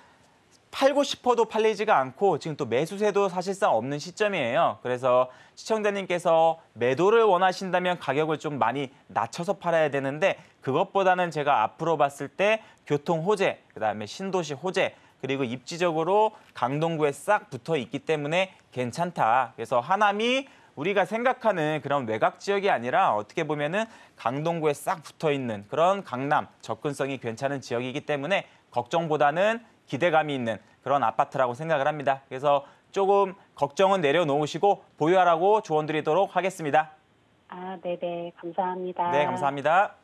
팔고 싶어도 팔리지가 않고 지금 또 매수세도 사실상 없는 시점이에요. 그래서 시청자님께서 매도를 원하신다면 가격을 좀 많이 낮춰서 팔아야 되는데 그것보다는 제가 앞으로 봤을 때 교통 호재, 그다음에 신도시 호재 그리고 입지적으로 강동구에 싹 붙어 있기 때문에 괜찮다. 그래서 하남이 우리가 생각하는 그런 외곽 지역이 아니라 어떻게 보면은 강동구에 싹 붙어 있는 그런 강남 접근성이 괜찮은 지역이기 때문에 걱정보다는 기대감이 있는 그런 아파트라고 생각을 합니다. 그래서 조금 걱정은 내려놓으시고 보유하라고 조언드리도록 하겠습니다. 아, 네네. 감사합니다. 네, 감사합니다.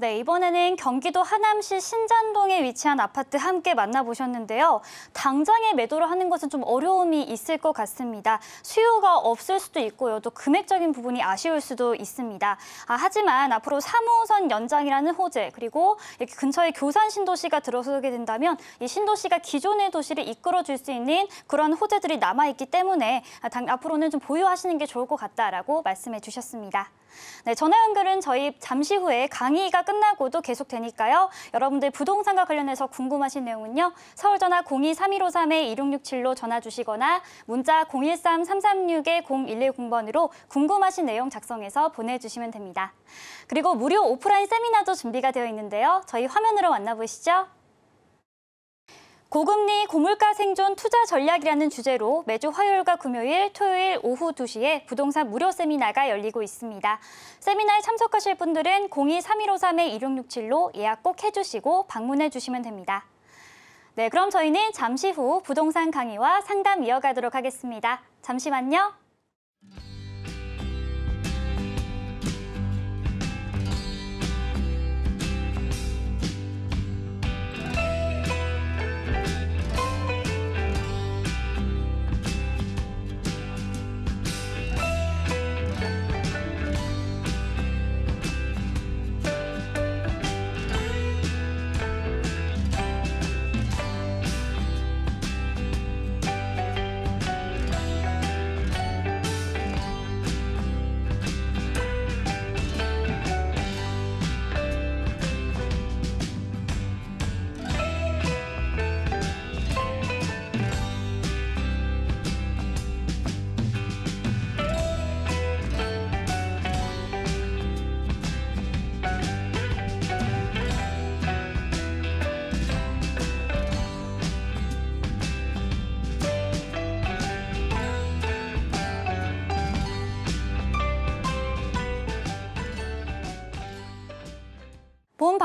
네, 이번에는 경기도 하남시 신전동에 위치한 아파트 함께 만나보셨는데요. 당장에 매도를 하는 것은 좀 어려움이 있을 것 같습니다. 수요가 없을 수도 있고요. 또 금액적인 부분이 아쉬울 수도 있습니다. 아, 하지만 앞으로 3호선 연장이라는 호재, 그리고 이렇게 근처에 교산 신도시가 들어서게 된다면 이 신도시가 기존의 도시를 이끌어줄 수 있는 그런 호재들이 남아있기 때문에 아, 당, 앞으로는 좀 보유하시는 게 좋을 것 같다라고 말씀해 주셨습니다. 네, 전화연 결은 저희 잠시 후에 강의가 끝나고도 계속되니까요. 여러분들 부동산과 관련해서 궁금하신 내용은요. 서울전화 023153-1667로 전화 주시거나 문자 013-336-0110번으로 궁금하신 내용 작성해서 보내주시면 됩니다. 그리고 무료 오프라인 세미나도 준비가 되어 있는데요. 저희 화면으로 만나보시죠. 고금리 고물가 생존 투자 전략이라는 주제로 매주 화요일과 금요일, 토요일 오후 2시에 부동산 무료 세미나가 열리고 있습니다. 세미나에 참석하실 분들은 02-3153-2667로 예약 꼭 해주시고 방문해 주시면 됩니다. 네, 그럼 저희는 잠시 후 부동산 강의와 상담 이어가도록 하겠습니다. 잠시만요.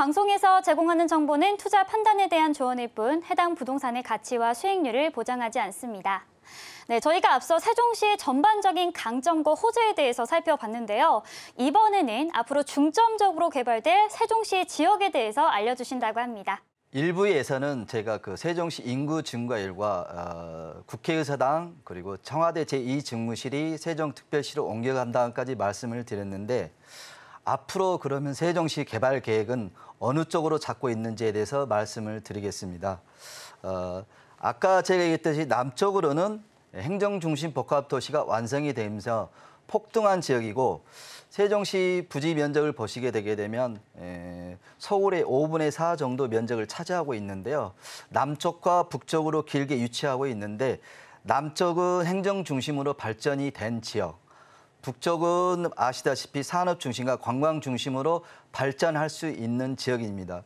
방송에서 제공하는 정보는 투자 판단에 대한 조언일 뿐 해당 부동산의 가치와 수익률을 보장하지 않습니다. 네, 저희가 앞서 세종시의 전반적인 강점과 호재에 대해서 살펴봤는데요. 이번에는 앞으로 중점적으로 개발될 세종시의 지역에 대해서 알려주신다고 합니다. 일부에서는 제가 그 세종시 인구 증가율과 어, 국회의사당 그리고 청와대 제2직무실이 세종특별시로 옮겨간다까지 말씀을 드렸는데 앞으로 그러면 세종시 개발 계획은 어느 쪽으로 잡고 있는지에 대해서 말씀을 드리겠습니다. 어, 아까 제가 얘기했듯이 남쪽으로는 행정 중심 복합 도시가 완성이 되면서 폭등한 지역이고 세종시 부지 면적을 보시게 되게 되면 서울의 5분의 4 정도 면적을 차지하고 있는데요. 남쪽과 북쪽으로 길게 유치하고 있는데 남쪽은 행정 중심으로 발전이 된 지역, 북쪽은 아시다시피 산업 중심과 관광 중심으로 발전할 수 있는 지역입니다.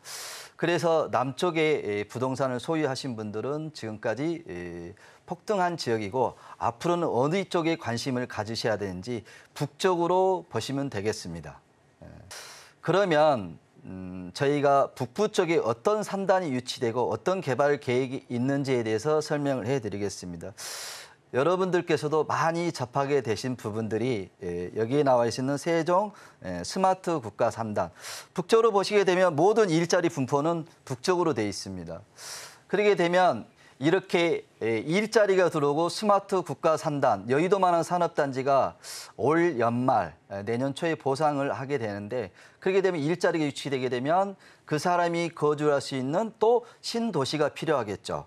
그래서 남쪽에 부동산을 소유하신 분들은 지금까지 폭등한 지역이고 앞으로는 어느 쪽에 관심을 가지셔야 되는지 북쪽으로 보시면 되겠습니다. 예. 그러면 음, 저희가 북부 쪽에 어떤 산단이 유치되고 어떤 개발 계획이 있는지에 대해서 설명을 해드리겠습니다. 여러분들께서도 많이 접하게 되신 부분들이 예, 여기에 나와 있는 세종 예, 스마트 국가 3단. 북쪽으로 보시게 되면 모든 일자리 분포는 북쪽으로 돼 있습니다. 그러게 되면 이렇게 예, 일자리가 들어오고 스마트 국가 산단, 여의도 많은 산업단지가 올 연말, 예, 내년 초에 보상을 하게 되는데 그렇게 되면 일자리가 유치되게 되면 그 사람이 거주할 수 있는 또 신도시가 필요하겠죠.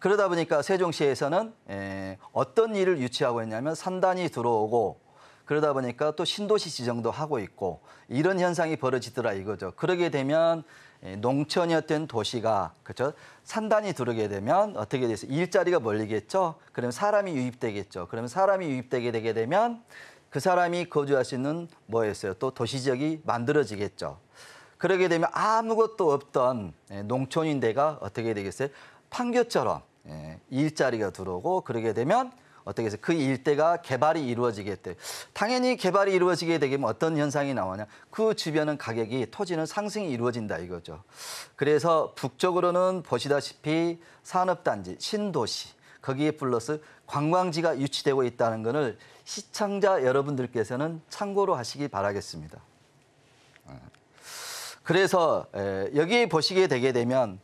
그러다 보니까 세종시에서는 예, 어떤 일을 유치하고 있냐면 산단이 들어오고 그러다 보니까 또 신도시 지정도 하고 있고 이런 현상이 벌어지더라 이거죠. 그러게 되면 예, 농촌이었던 도시가 그렇죠 산단이 들어게 되면 어떻게 돼요 일자리가 멀리겠죠. 그럼 사람이 유입되겠죠. 그럼 사람이 유입되게 되게 되면 그 사람이 거주할 수 있는 뭐였어요? 또 도시 지역이 만들어지겠죠. 그러게 되면 아무것도 없던 예, 농촌인데가 어떻게 되겠어요? 판교처럼 예, 일자리가 들어오고 그러게 되면 어떻게 해서 그 일대가 개발이 이루어지게 돼. 당연히 개발이 이루어지게 되면 어떤 현상이 나오냐. 그 주변은 가격이 토지는 상승이 이루어진다 이거죠. 그래서 북쪽으로는 보시다시피 산업단지, 신도시, 거기에 플러스 관광지가 유치되고 있다는 것을 시청자 여러분들께서는 참고로 하시기 바라겠습니다. 예. 그래서 예, 여기 보시게 되게 되면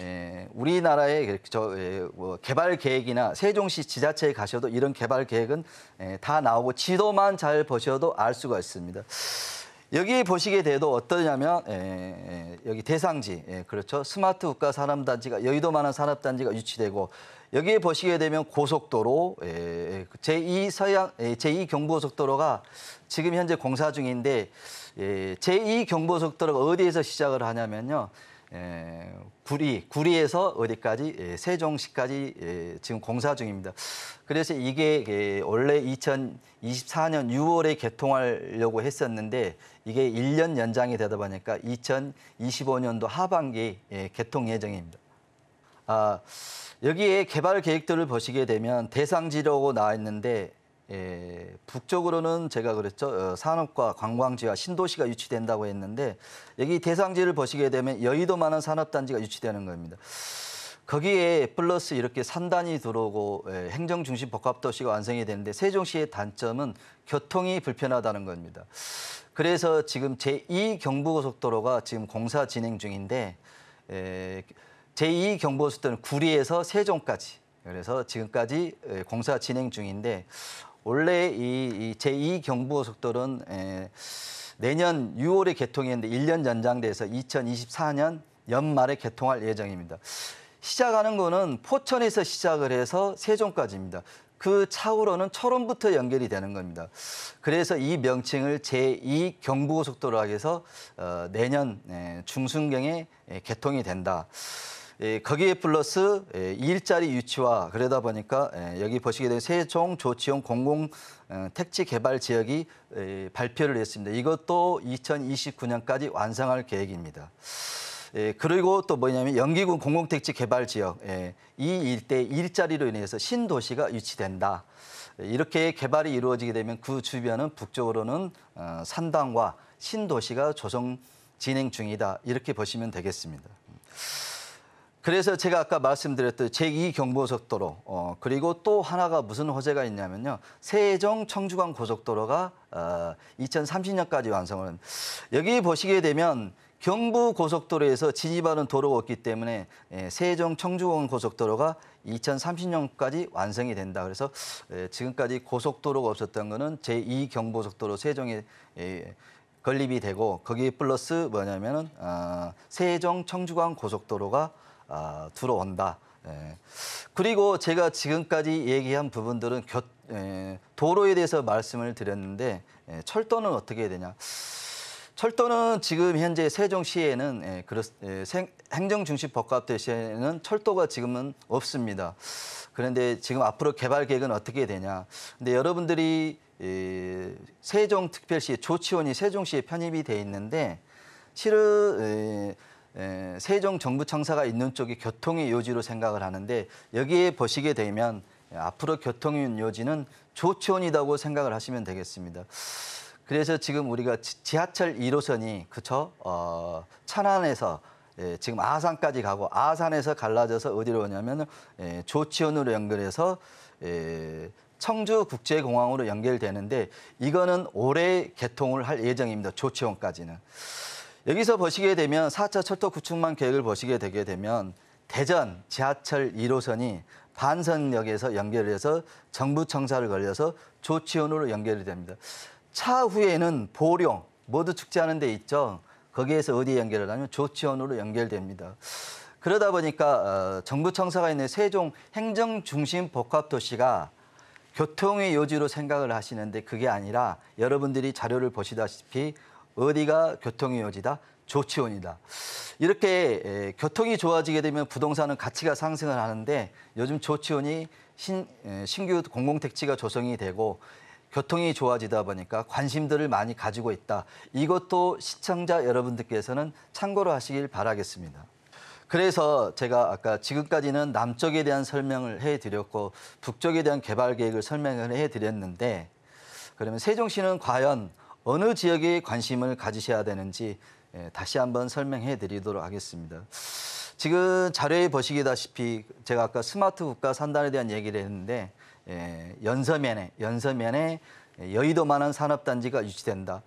에, 예, 우리나라의 저, 에, 예, 뭐 개발 계획이나 세종시 지자체에 가셔도 이런 개발 계획은 에, 예, 다 나오고 지도만 잘 보셔도 알 수가 있습니다. 여기 보시게 돼도 어떠냐면 에, 여기 대상지 에, 그렇죠 스마트 국가 산업단지가 여의도 많은 산업단지가 유치되고 여기에 보시게 되면 고속도로 에, 그 제2 서양 에, 제2 경부고속도로가 지금 현재 공사 중인데 에, 제2 경부고속도로가 어디에서 시작을 하냐면요. 예, 구리 구리에서 어디까지 예, 세종시까지 예, 지금 공사 중입니다. 그래서 이게 원래 2024년 6월에 개통하려고 했었는데 이게 1년 연장이 되다 보니까 2025년도 하반기 개통 예정입니다. 아, 여기에 개발 계획들을 보시게 되면 대상지라고 나와 있는데 예, 북쪽으로는 제가 그랬죠. 어, 산업과 관광지와 신도시가 유치된다고 했는데 여기 대상지를 보시게 되면 여의도 많은 산업단지가 유치되는 겁니다. 거기에 플러스 이렇게 산단이 들어오고 예, 행정 중심 복합 도시가 완성이 되는데 세종시의 단점은 교통이 불편하다는 겁니다. 그래서 지금 제2 경부고속도로가 지금 공사 진행 중인데 예, 제2 경부고속도로는 구리에서 세종까지 그래서 지금까지 예, 공사 진행 중인데 원래 이, 이 제2 경부고속도로는 에, 예, 내년 6월에 개통했는데 1년 연장돼서 2024년 연말에 개통할 예정입니다. 시작하는 거는 포천에서 시작을 해서 세종까지입니다. 그 차후로는 철원부터 연결이 되는 겁니다. 그래서 이 명칭을 제2 경부고속도로 라게 해서 어, 내년 예, 중순경에 예, 개통이 된다. 예, 거기에 플러스 예, 일자리 유치와 그러다 보니까 예, 여기 보시게 되면 세종 조치용 공공 어, 택지 개발 지역이 발표를 했습니다. 이것도 2029년까지 완성할 계획입니다. 예, 그리고 또 뭐냐면 연기군 공공택지 개발 지역 예, 이 일대 일자리로 인해서 신도시가 유치된다. 이렇게 개발이 이루어지게 되면 그 주변은 북쪽으로는 어, 산당과 신도시가 조성 진행 중이다. 이렇게 보시면 되겠습니다. 그래서 제가 아까 말씀드렸던 제2경부고속도로 어, 그리고 또 하나가 무슨 호재가 있냐면요. 세종 청주광 고속도로가 어, 2030년까지 완성을 여기 보시게 되면 경부 고속도로에서 진입하는 도로가 없기 때문에 예, 세종 청주원 고속도로가 2030년까지 완성이 된다. 그래서 예, 지금까지 고속도로가 없었던 거는 제2 경부고속도로 세종에 예, 건립이 되고 거기 에 플러스 뭐냐면은 어, 세종 청주광 고속도로가 아, 들어온다. 예. 그리고 제가 지금까지 얘기한 부분들은 곁, 예, 도로에 대해서 말씀을 드렸는데 예, 철도는 어떻게 해야 되냐? 철도는 지금 현재 세종시에는 예, 그렇, 예, 행정중심법과대시에는 철도가 지금은 없습니다. 그런데 지금 앞으로 개발 계획은 어떻게 되냐? 근데 여러분들이 예, 세종특별시 조치원이 세종시에 편입이 돼 있는데 실은 예, 세종 정부 청사가 있는 쪽이 교통의 요지로 생각을 하는데 여기에 보시게 되면 앞으로 교통의 요지는 조치원이라고 생각을 하시면 되겠습니다. 그래서 지금 우리가 지하철 1호선이 그쵸 어, 천안에서 예, 지금 아산까지 가고 아산에서 갈라져서 어디로 오냐면 예, 조치원으로 연결해서 예, 청주국제공항으로 연결되는데 이거는 올해 개통을 할 예정입니다. 조치원까지는. 여기서 보시게 되면 4차 철도 구축망 계획을 보시게 되게 되면 대전 지하철 1호선이 반선역에서 연결해서 정부청사를 걸려서 조치원으로 연결이 됩니다. 차후에는 보령, 모두 축제하는 데 있죠. 거기에서 어디에 연결을 하냐면 조치원으로 연결됩니다. 그러다 보니까 어, 정부청사가 있는 세종 행정중심 복합도시가 교통의 요지로 생각을 하시는데 그게 아니라 여러분들이 자료를 보시다시피 어디가 교통의 요지다? 조치원이다. 이렇게 교통이 좋아지게 되면 부동산은 가치가 상승을 하는데 요즘 조치원이 신, 신규 공공택지가 조성이 되고 교통이 좋아지다 보니까 관심들을 많이 가지고 있다. 이것도 시청자 여러분들께서는 참고로 하시길 바라겠습니다. 그래서 제가 아까 지금까지는 남쪽에 대한 설명을 해드렸고 북쪽에 대한 개발 계획을 설명을 해드렸는데 그러면 세종시는 과연 어느 지역에 관심을 가지셔야 되는지 예, 다시 한번 설명해 드리도록 하겠습니다. 지금 자료에 보시다시피 기 제가 아까 스마트 국가 산단에 대한 얘기를 했는데 예, 연서면에 연서면에 여의도만한 산업단지가 유치된다.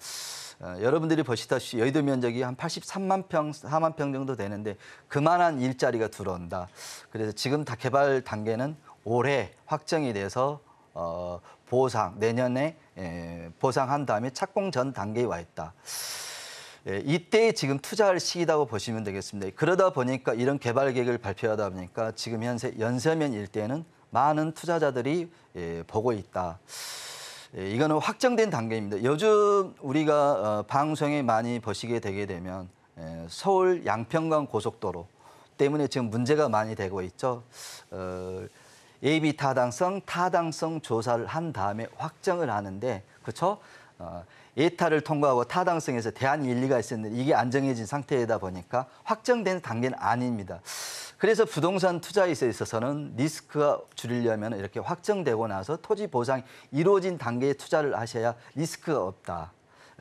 어, 여러분들이 보시다시피 여의도 면적이 한 83만 평, 4만 평 정도 되는데 그만한 일자리가 들어온다. 그래서 지금 다 개발 단계는 올해 확정이 돼서 어, 보상 내년에 에, 예, 보상한 다음에 착공 전 단계에 와 있다. 예, 이때 지금 투자할 시기라고 보시면 되겠습니다. 그러다 보니까 이런 개발 계획을 발표하다 보니까 지금 현재 연세면 일대에는 많은 투자자들이 예, 보고 있다. 예, 이거는 확정된 단계입니다. 요즘 우리가 어, 방송에 많이 보시게 되게 되면 예, 서울 양평강 고속도로 때문에 지금 문제가 많이 되고 있죠. 어, 예비 타당성, 타당성 조사를 한 다음에 확정을 하는데 그렇죠? 어, 예타를 통과하고 타당성에서 대한 일리가 있었는데 이게 안정해진 상태이다 보니까 확정된 단계는 아닙니다. 그래서 부동산 투자에 있어서는 리스크가 줄이려면 이렇게 확정되고 나서 토지 보상이 이루어진 단계에 투자를 하셔야 리스크가 없다.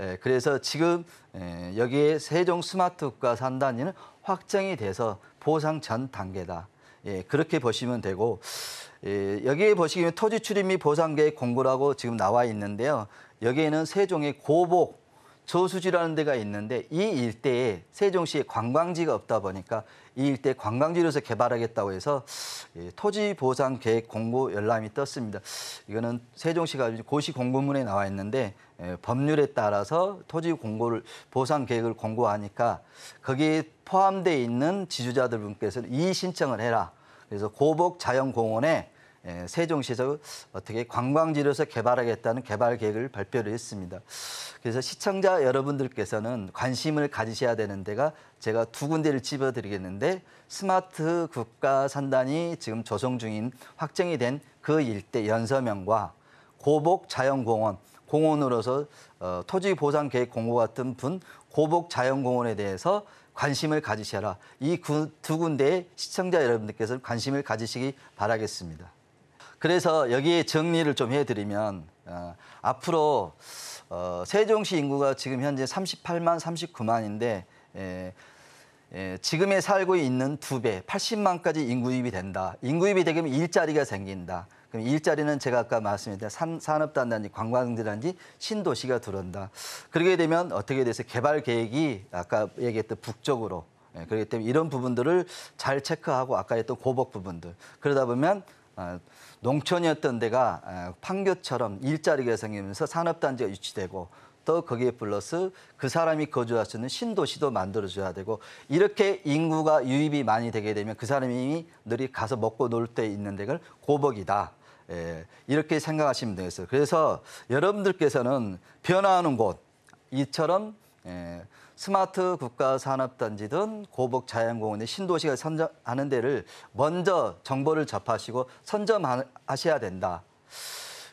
예, 그래서 지금 예, 여기에 세종 스마트 국가 산단위는 확정이 돼서 보상 전 단계다. 예, 그렇게 보시면 되고 예, 여기에 보시면 토지 출입 및 보상계획 공고라고 지금 나와 있는데요. 여기에는 세종의 고복, 조수지라는 데가 있는데 이 일대에 세종시에 관광지가 없다 보니까 이 일대 관광지로서 개발하겠다고 해서 토지 보상 계획 공고 열람이 떴습니다. 이거는 세종시가 고시 공고문에 나와 있는데 예, 법률에 따라서 토지 공고를 보상 계획을 공고하니까 거기에 포함돼 있는 지주자들 분께서는 이의 신청을 해라. 그래서 고복 자연공원에 예, 세종시에서 어떻게 관광지로서 개발하겠다는 개발 계획을 발표를 했습니다. 그래서 시청자 여러분들께서는 관심을 가지셔야 되는 데가 제가 두 군데를 집어드리겠는데 스마트 국가 산단이 지금 조성 중인 확정이 된 그 일대 연서명과 고복 자연공원 공원으로서 어, 토지 보상 계획 공고 같은 분 고복 자연공원에 대해서 관심을 가지셔라. 이 두 군데의 시청자 여러분들께서 관심을 가지시기 바라겠습니다. 그래서 여기에 정리를 좀 해드리면 어, 앞으로 어, 세종시 인구가 지금 현재 38만 39만인데 에, 에, 지금에 살고 있는 두 배, 80만까지 인구입이 된다. 인구입이 되면 일자리가 생긴다. 그럼 일자리는 제가 아까 말씀했던 산, 산업단지, 관광지단지, 신도시가 들어온다. 그렇게 되면 어떻게 돼서 개발 계획이 아까 얘기했던 북쪽으로. 예, 그렇기 때문에 이런 부분들을 잘 체크하고 아까 했던 고복 부분들. 그러다 보면 어, 농촌이었던 데가 판교처럼 일자리가 생기면서 산업단지가 유치되고 또 거기에 플러스 그 사람이 거주할 수 있는 신도시도 만들어줘야 되고 이렇게 인구가 유입이 많이 되게 되면 그 사람이 늘이 가서 먹고 놀 때 있는 데가 고복이다. 예, 이렇게 생각하시면 되겠어요. 그래서 여러분들께서는 변화하는 곳 이처럼 예, 스마트 국가 산업단지든 고복 자연공원의 신도시가 선점하는 데를 먼저 정보를 접하시고 선점하셔야 된다.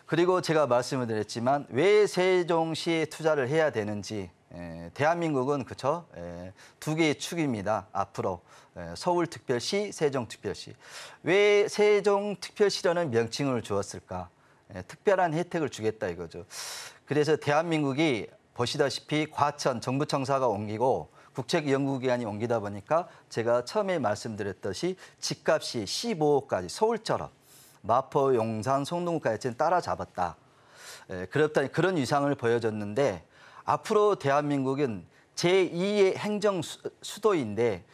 그리고 제가 말씀을 드렸지만 왜 세종시에 투자를 해야 되는지 에, 대한민국은 그쵸 에, 두 개의 축입니다. 앞으로 에, 서울특별시, 세종특별시. 왜 세종특별시라는 명칭을 주었을까? 특별한 혜택을 주겠다 이거죠. 그래서 대한민국이 보시다시피 과천 정부청사가 옮기고 국책연구기관이 옮기다 보니까 제가 처음에 말씀드렸듯이 집값이 1 5억까지 서울처럼 마포, 용산, 송동구까지 따라잡았다. 예, 그렇다 그런 위상을 보여줬는데 앞으로 대한민국은 제2의 행정 수도인데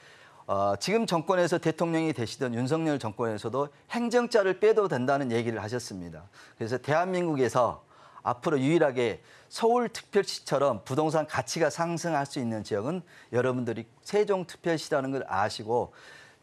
어, 지금 정권에서 대통령이 되시던 윤석열 정권에서도 행정자를 빼도 된다는 얘기를 하셨습니다. 그래서 대한민국에서 앞으로 유일하게 서울특별시처럼 부동산 가치가 상승할 수 있는 지역은 여러분들이 세종특별시라는 걸 아시고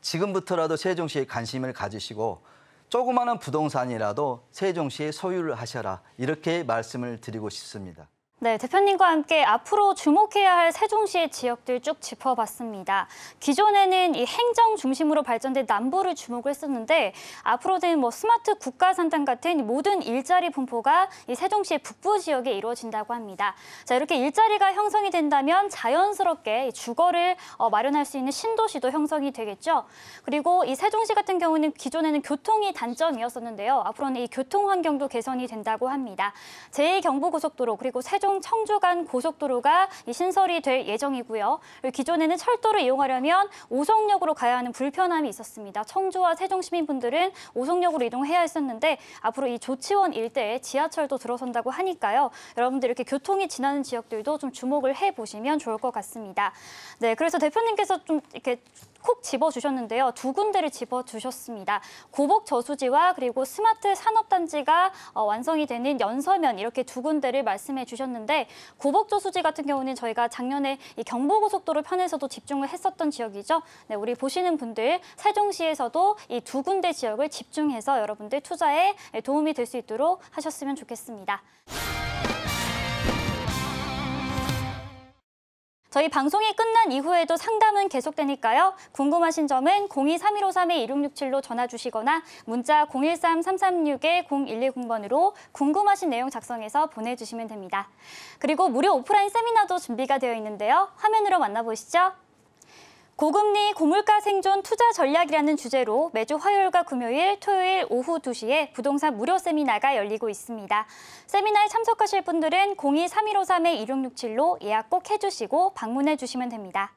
지금부터라도 세종시에 관심을 가지시고 조그마한 부동산이라도 세종시에 소유를 하셔라 이렇게 말씀을 드리고 싶습니다. 네, 대표님과 함께 앞으로 주목해야 할 세종시의 지역들 쭉 짚어봤습니다. 기존에는 이 행정 중심으로 발전된 남부를 주목을 했었는데 앞으로는 뭐 스마트 국가 산단 같은 모든 일자리 분포가 이 세종시의 북부 지역에 이루어진다고 합니다. 자, 이렇게 일자리가 형성이 된다면 자연스럽게 주거를 어, 마련할 수 있는 신도시도 형성이 되겠죠. 그리고 이 세종시 같은 경우는 기존에는 교통이 단점이었었는데요. 앞으로는 이 교통 환경도 개선이 된다고 합니다. 제2경부고속도로 그리고 세종 세종, 청주 간 고속도로가 신설이 될 예정이고요. 기존에는 철도를 이용하려면 오송역으로 가야 하는 불편함이 있었습니다. 청주와 세종 시민분들은 오송역으로 이동해야 했었는데 앞으로 이 조치원 일대에 지하철도 들어선다고 하니까요. 여러분들 이렇게 교통이 지나는 지역들도 좀 주목을 해보시면 좋을 것 같습니다. 네, 그래서 대표님께서 좀 이렇게 콕 집어주셨는데요. 두 군데를 집어주셨습니다. 고복 저수지와 그리고 스마트 산업단지가 어, 완성이 되는 연서면 이렇게 두 군데를 말씀해 주셨는데 고복 저수지 같은 경우는 저희가 작년에 이 경부고속도로 편에서도 집중을 했었던 지역이죠. 네, 우리 보시는 분들 세종시에서도 이 두 군데 지역을 집중해서 여러분들 투자에 네, 도움이 될 수 있도록 하셨으면 좋겠습니다. 저희 방송이 끝난 이후에도 상담은 계속되니까요. 궁금하신 점은 023153-1667로 전화 주시거나 문자 013-336-0110번으로 궁금하신 내용 작성해서 보내주시면 됩니다. 그리고 무료 오프라인 세미나도 준비가 되어 있는데요. 화면으로 만나보시죠. 고금리 고물가 생존 투자 전략이라는 주제로 매주 화요일과 금요일, 토요일 오후 2시에 부동산 무료 세미나가 열리고 있습니다. 세미나에 참석하실 분들은 02-3153-2667로 예약 꼭 해주시고 방문해 주시면 됩니다.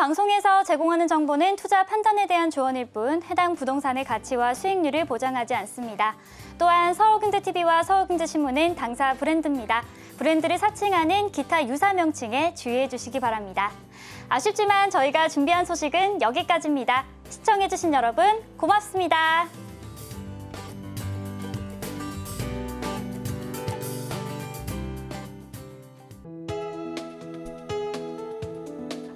방송에서 제공하는 정보는 투자 판단에 대한 조언일 뿐 해당 부동산의 가치와 수익률을 보장하지 않습니다. 또한 서울경제TV와 서울경제신문은 당사 브랜드입니다. 브랜드를 사칭하는 기타 유사 명칭에 주의해 주시기 바랍니다. 아쉽지만 저희가 준비한 소식은 여기까지입니다. 시청해주신 여러분 고맙습니다.